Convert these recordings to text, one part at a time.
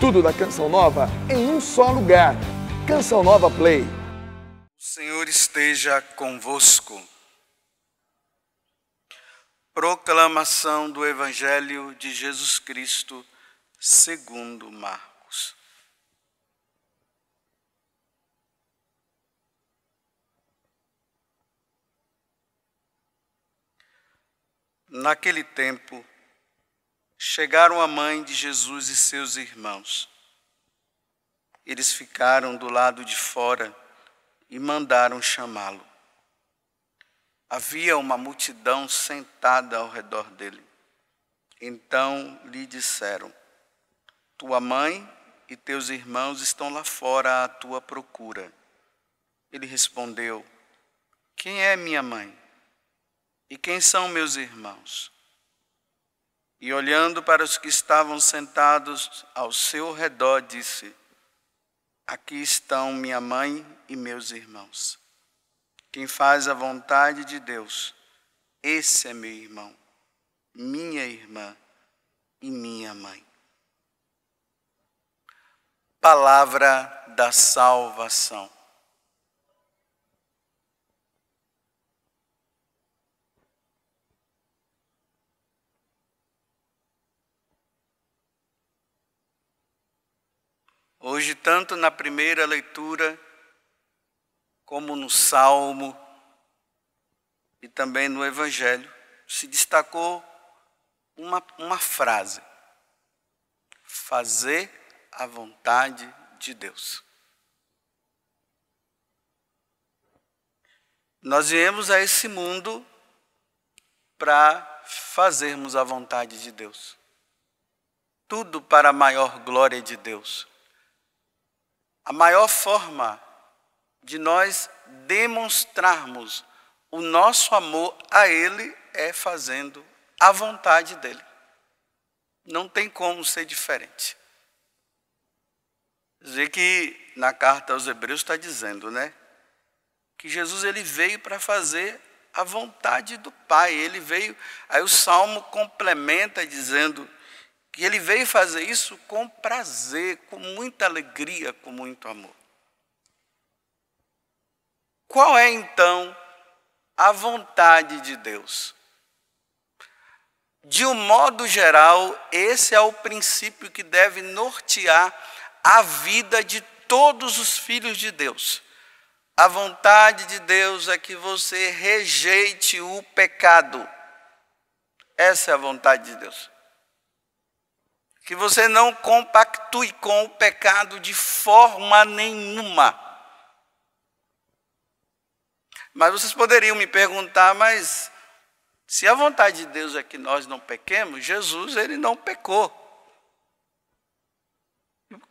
Tudo da Canção Nova em um só lugar. Canção Nova Play. O Senhor esteja convosco. Proclamação do Evangelho de Jesus Cristo segundo Marcos. Naquele tempo, chegaram a mãe de Jesus e seus irmãos. Eles ficaram do lado de fora e mandaram chamá-lo. Havia uma multidão sentada ao redor dele. Então lhe disseram: Tua mãe e teus irmãos estão lá fora à tua procura. Ele respondeu: Quem é minha mãe? E quem são meus irmãos? E olhando para os que estavam sentados ao seu redor, disse: Aqui estão minha mãe e meus irmãos. Quem faz a vontade de Deus, esse é meu irmão, minha irmã e minha mãe. Palavra da salvação. Hoje, tanto na primeira leitura, como no Salmo e também no Evangelho, se destacou uma, uma frase: fazer a vontade de Deus. Nós viemos a esse mundo para fazermos a vontade de Deus. Tudo para a maior glória de Deus. A maior forma de nós demonstrarmos o nosso amor a Ele é fazendo a vontade dEle. Não tem como ser diferente. Dizer que na carta aos Hebreus está dizendo, né? Que Jesus ele veio para fazer a vontade do Pai. Ele veio. Aí o salmo complementa dizendo: e ele veio fazer isso com prazer, com muita alegria, com muito amor. Qual é então a vontade de Deus? De um modo geral, esse é o princípio que deve nortear a vida de todos os filhos de Deus. A vontade de Deus é que você rejeite o pecado. Essa é a vontade de Deus que você não compactue com o pecado de forma nenhuma. Mas vocês poderiam me perguntar, mas se a vontade de Deus é que nós não pequemos, Jesus ele não pecou.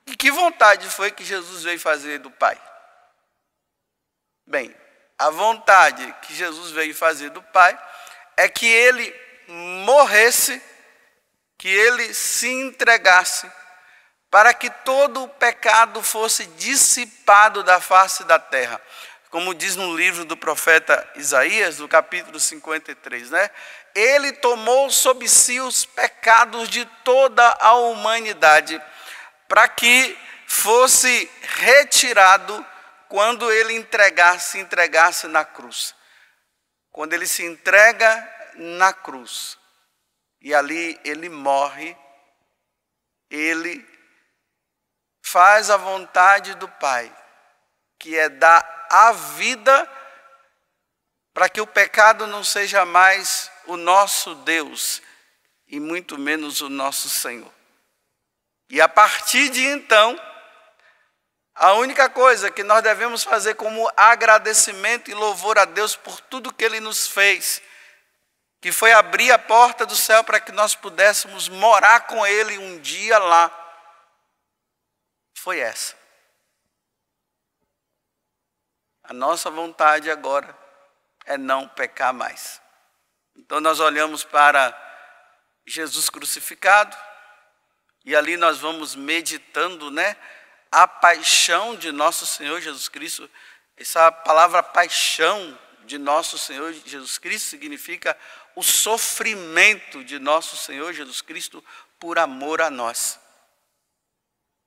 E que vontade foi que Jesus veio fazer do Pai? Bem, a vontade que Jesus veio fazer do Pai é que ele morresse que ele se entregasse para que todo o pecado fosse dissipado da face da terra. Como diz no livro do profeta Isaías, no capítulo 53, né? Ele tomou sobre si os pecados de toda a humanidade, para que fosse retirado quando ele entregasse, entregasse na cruz. Quando ele se entrega na cruz, e ali ele morre, ele faz a vontade do Pai, que é dar a vida para que o pecado não seja mais o nosso Deus e muito menos o nosso Senhor. E a partir de então, a única coisa que nós devemos fazer como agradecimento e louvor a Deus por tudo que Ele nos fez que foi abrir a porta do céu para que nós pudéssemos morar com Ele um dia lá, foi essa. A nossa vontade agora é não pecar mais. Então nós olhamos para Jesus crucificado e ali nós vamos meditando, né, a paixão de nosso Senhor Jesus Cristo. Essa é palavra paixão de nosso Senhor Jesus Cristo significa o sofrimento de nosso Senhor Jesus Cristo por amor a nós.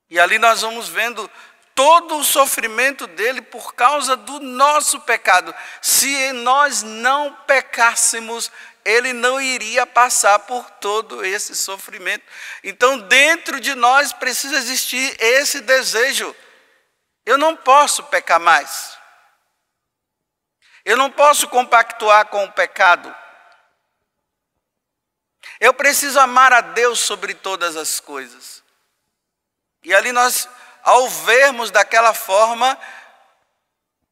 E ali nós vamos vendo todo o sofrimento dele por causa do nosso pecado. Se nós não pecássemos, ele não iria passar por todo esse sofrimento. Então, dentro de nós precisa existir esse desejo. Eu não posso pecar mais. Eu não posso compactuar com o pecado. Eu preciso amar a Deus sobre todas as coisas. E ali nós, ao vermos daquela forma,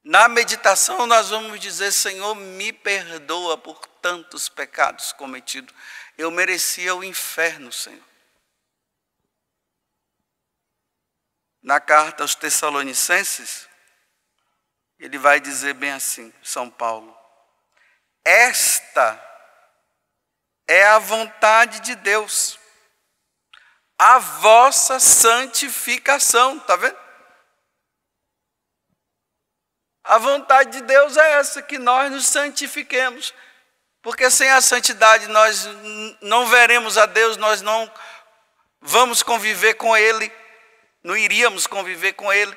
na meditação nós vamos dizer: Senhor, me perdoa por tantos pecados cometidos. Eu merecia o inferno, Senhor. Na carta aos Tessalonicenses, ele vai dizer bem assim: São Paulo, esta é a vontade de Deus. A vossa santificação, tá vendo? A vontade de Deus é essa que nós nos santifiquemos. Porque sem a santidade nós não veremos a Deus, nós não vamos conviver com ele, não iríamos conviver com ele.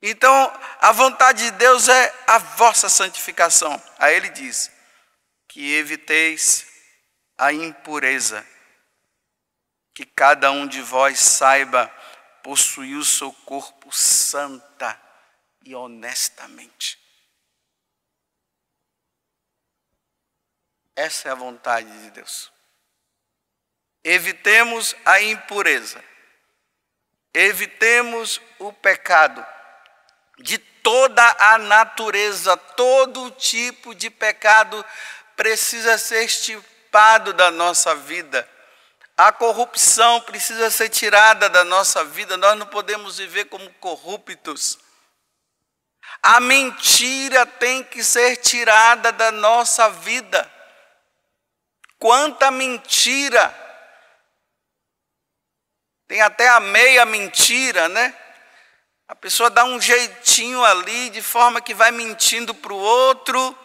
Então, a vontade de Deus é a vossa santificação. Aí ele diz: que eviteis a impureza, que cada um de vós saiba possuir o seu corpo santa e honestamente. Essa é a vontade de Deus. Evitemos a impureza. Evitemos o pecado de toda a natureza, todo tipo de pecado precisa ser estipado da nossa vida. A corrupção precisa ser tirada da nossa vida, nós não podemos viver como corruptos. A mentira tem que ser tirada da nossa vida. Quanta mentira! Tem até a meia mentira, né? A pessoa dá um jeitinho ali, de forma que vai mentindo para o outro,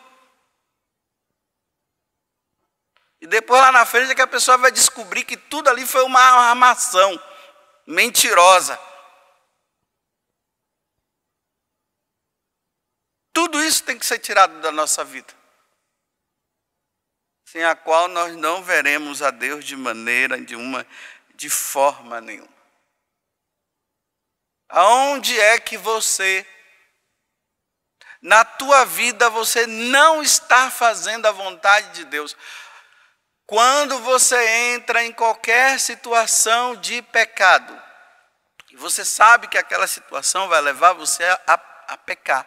E depois lá na frente é que a pessoa vai descobrir que tudo ali foi uma armação mentirosa. Tudo isso tem que ser tirado da nossa vida, sem a qual nós não veremos a Deus de maneira, de uma, de forma nenhuma. Aonde é que você, na tua vida, você não está fazendo a vontade de Deus? Quando você entra em qualquer situação de pecado, e você sabe que aquela situação vai levar você a, a, a pecar,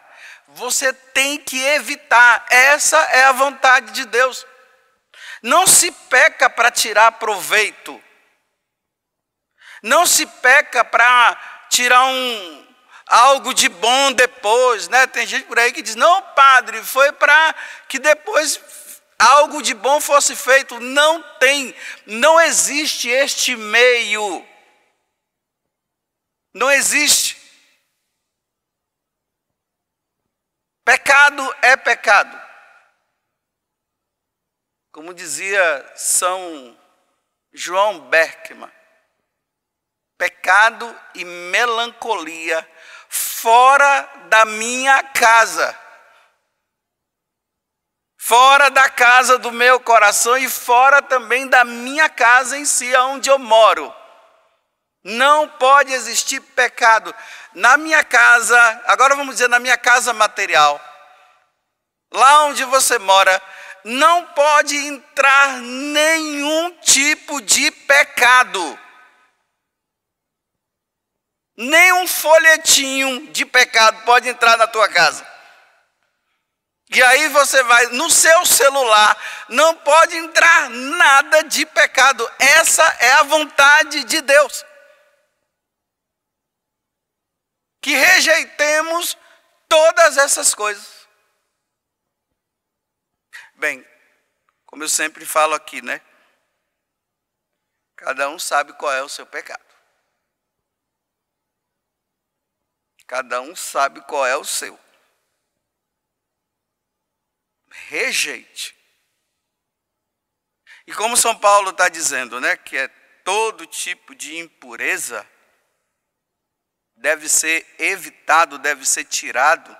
você tem que evitar. Essa é a vontade de Deus. Não se peca para tirar proveito. Não se peca para tirar um algo de bom depois, né? Tem gente por aí que diz: "Não, padre, foi para que depois algo de bom fosse feito. Não tem, não existe este meio. Não existe. Pecado é pecado. Como dizia São João Berkman, pecado e melancolia fora da minha casa fora da casa do meu coração e fora também da minha casa em si, onde eu moro. Não pode existir pecado na minha casa, agora vamos dizer na minha casa material, lá onde você mora, não pode entrar nenhum tipo de pecado. Nenhum folhetinho de pecado pode entrar na tua casa. E aí você vai no seu celular, não pode entrar nada de pecado. Essa é a vontade de Deus. Que rejeitemos todas essas coisas. Bem, como eu sempre falo aqui, né? Cada um sabe qual é o seu pecado. Cada um sabe qual é o seu rejeite. E como São Paulo está dizendo, né, que é todo tipo de impureza deve ser evitado, deve ser tirado,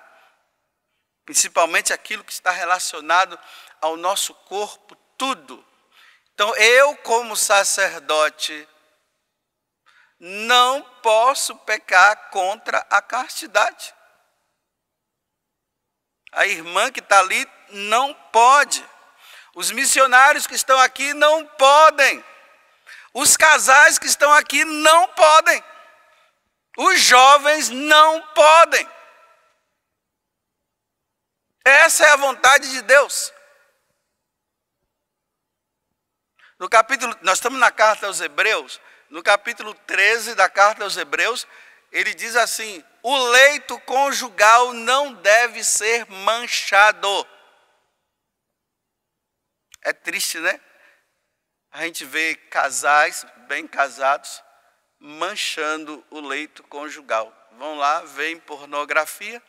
principalmente aquilo que está relacionado ao nosso corpo, tudo. Então, eu, como sacerdote, não posso pecar contra a castidade. A irmã que está ali não pode. Os missionários que estão aqui não podem. Os casais que estão aqui não podem. Os jovens não podem. Essa é a vontade de Deus. No capítulo, nós estamos na carta aos Hebreus, no capítulo 13 da carta aos Hebreus, ele diz assim: o leito conjugal não deve ser manchado. É triste, né? A gente vê casais bem casados manchando o leito conjugal. Vão lá, veem pornografia,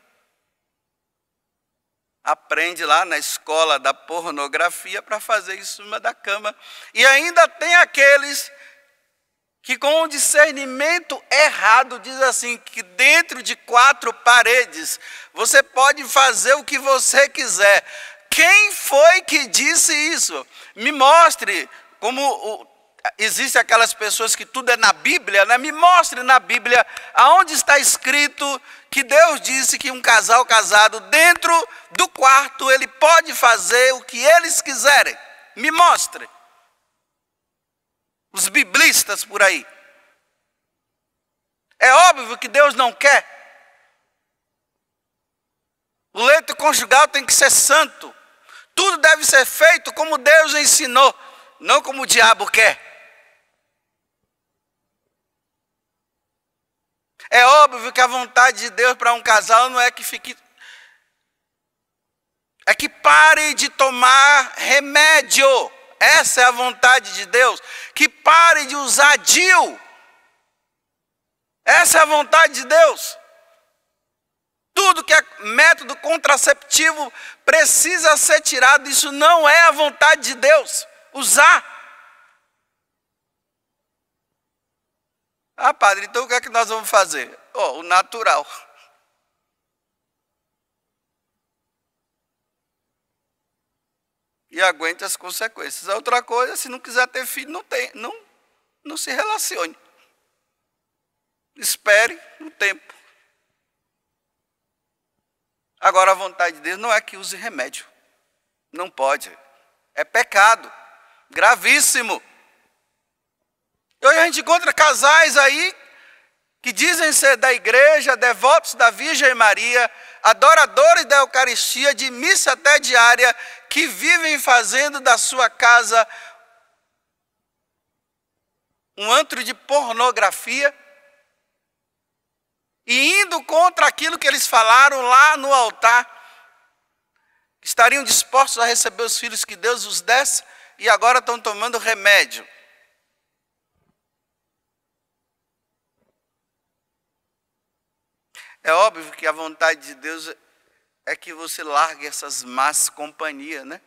aprende lá na escola da pornografia para fazer isso em cima da cama. E ainda tem aqueles que com um discernimento errado diz assim que dentro de quatro paredes você pode fazer o que você quiser, quem foi que disse isso? Me mostre como existe aquelas pessoas que tudo é na Bíblia, né? Me mostre na Bíblia aonde está escrito que Deus disse que um casal casado dentro do quarto ele pode fazer o que eles quiserem. Me mostre. Os biblistas por aí. É óbvio que Deus não quer. O leito conjugal tem que ser santo. Tudo deve ser feito como Deus ensinou, não como o diabo quer. É óbvio que a vontade de Deus para um casal não é que fique. É que pare de tomar remédio. Essa é a vontade de Deus. Que pare de usar DIL. Essa é a vontade de Deus. Tudo que é método contraceptivo precisa ser tirado. Isso não é a vontade de Deus. Usar. Ah, padre, então o que é que nós vamos fazer? Oh, o natural. E aguente as consequências. A outra coisa, se não quiser ter filho, não, tem, não, não se relacione. Espere no tempo. Agora, a vontade de Deus não é que use remédio. Não pode. É pecado. Gravíssimo. E hoje a gente encontra casais aí que dizem ser da igreja, devotos da Virgem Maria, adoradores da Eucaristia, de missa até diária, que vivem fazendo da sua casa um antro de pornografia e indo contra aquilo que eles falaram lá no altar, estariam dispostos a receber os filhos que Deus os desse e agora estão tomando remédio. É óbvio que a vontade de Deus é que você largue essas más companhias, né?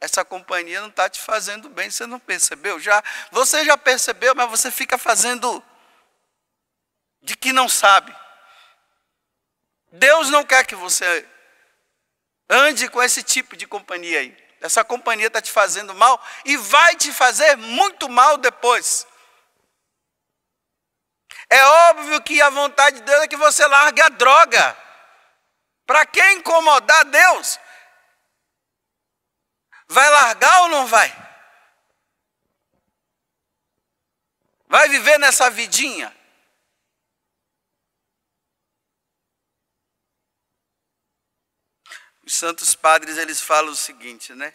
Essa companhia não está te fazendo bem, você não percebeu? Já, você já percebeu, mas você fica fazendo de que não sabe. Deus não quer que você ande com esse tipo de companhia aí. Essa companhia está te fazendo mal e vai te fazer muito mal depois. É óbvio que a vontade de Deus é que você largue a droga. Para que incomodar Deus? Vai largar ou não vai? Vai viver nessa vidinha? Os santos padres eles falam o seguinte, né?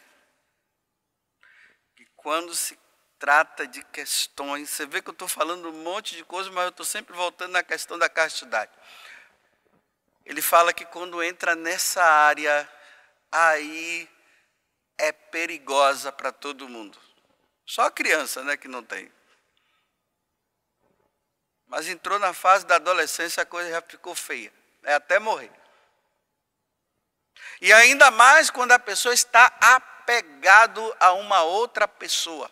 Que quando se trata de questões, você vê que eu estou falando um monte de coisas, mas eu estou sempre voltando na questão da castidade. Ele fala que quando entra nessa área, aí é perigosa para todo mundo. Só a criança, né, que não tem. Mas entrou na fase da adolescência, a coisa já ficou feia. É até morrer. E ainda mais quando a pessoa está apegado a uma outra pessoa.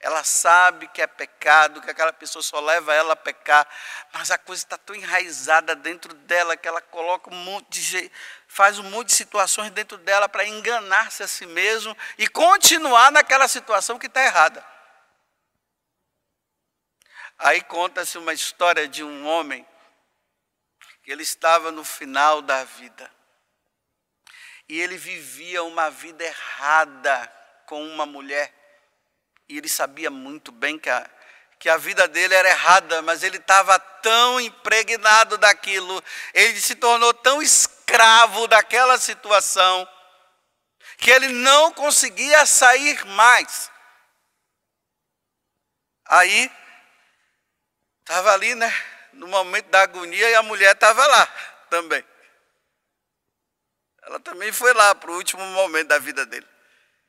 Ela sabe que é pecado, que aquela pessoa só leva ela a pecar, mas a coisa está tão enraizada dentro dela que ela coloca um monte de, faz um monte de situações dentro dela para enganar-se a si mesmo e continuar naquela situação que está errada. Aí conta-se uma história de um homem que ele estava no final da vida. E ele vivia uma vida errada com uma mulher. E ele sabia muito bem que a, que a vida dele era errada, mas ele estava tão impregnado daquilo, ele se tornou tão escravo daquela situação, que ele não conseguia sair mais. Aí, estava ali, né? No momento da agonia, e a mulher estava lá também. Ela também foi lá para o último momento da vida dele.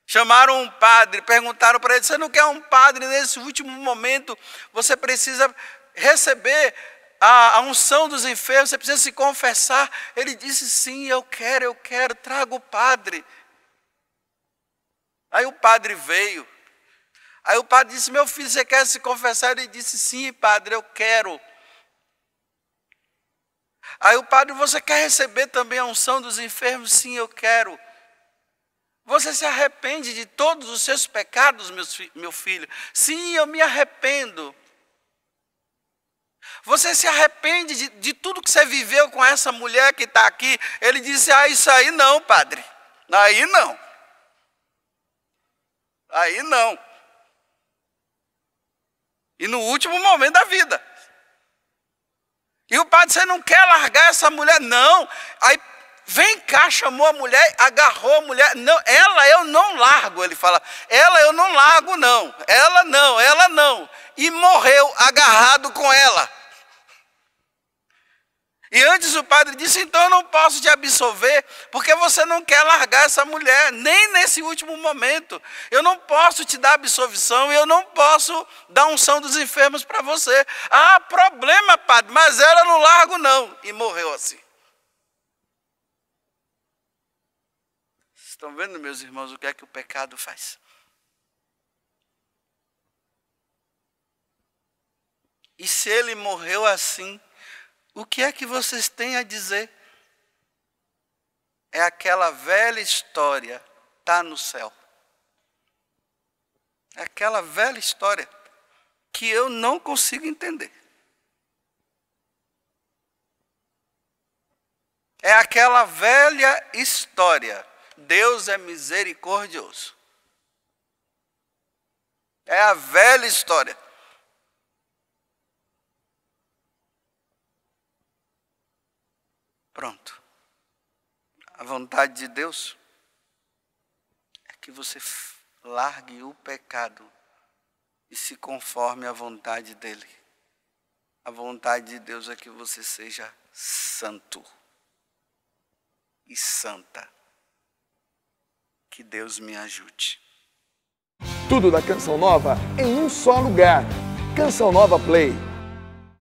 Chamaram um padre, perguntaram para ele: Você não quer um padre nesse último momento? Você precisa receber a, a unção dos enfermos, você precisa se confessar. Ele disse: Sim, eu quero, eu quero, traga o padre. Aí o padre veio. Aí o padre disse: Meu filho, você quer se confessar? Ele disse: Sim, padre, eu quero. Aí o padre, você quer receber também a unção dos enfermos? Sim, eu quero. Você se arrepende de todos os seus pecados, meu filho? Sim, eu me arrependo. Você se arrepende de, de tudo que você viveu com essa mulher que está aqui? Ele disse: Ah, isso aí não, padre. Aí não. Aí não. E no último momento da vida o padre, você não quer largar essa mulher? Não. Aí Vem cá, chamou a mulher, agarrou a mulher. Não, ela eu não largo, ele fala. Ela eu não largo, não. Ela não, ela não. E morreu agarrado com ela. E antes o padre disse: então eu não posso te absolver, porque você não quer largar essa mulher, nem nesse último momento. Eu não posso te dar absolvição, eu não posso dar unção dos enfermos para você. Ah, problema, padre, mas ela não largo, não. E morreu assim. Vocês estão vendo, meus irmãos, o que é que o pecado faz? E se ele morreu assim, o que é que vocês têm a dizer? É aquela velha história, está no céu. É aquela velha história que eu não consigo entender. É aquela velha história. Deus é misericordioso. É a velha história. Pronto. A vontade de Deus é que você largue o pecado e se conforme à vontade dele. A vontade de Deus é que você seja santo e santa. Que Deus me ajude. Tudo da Canção Nova em um só lugar. Canção Nova Play.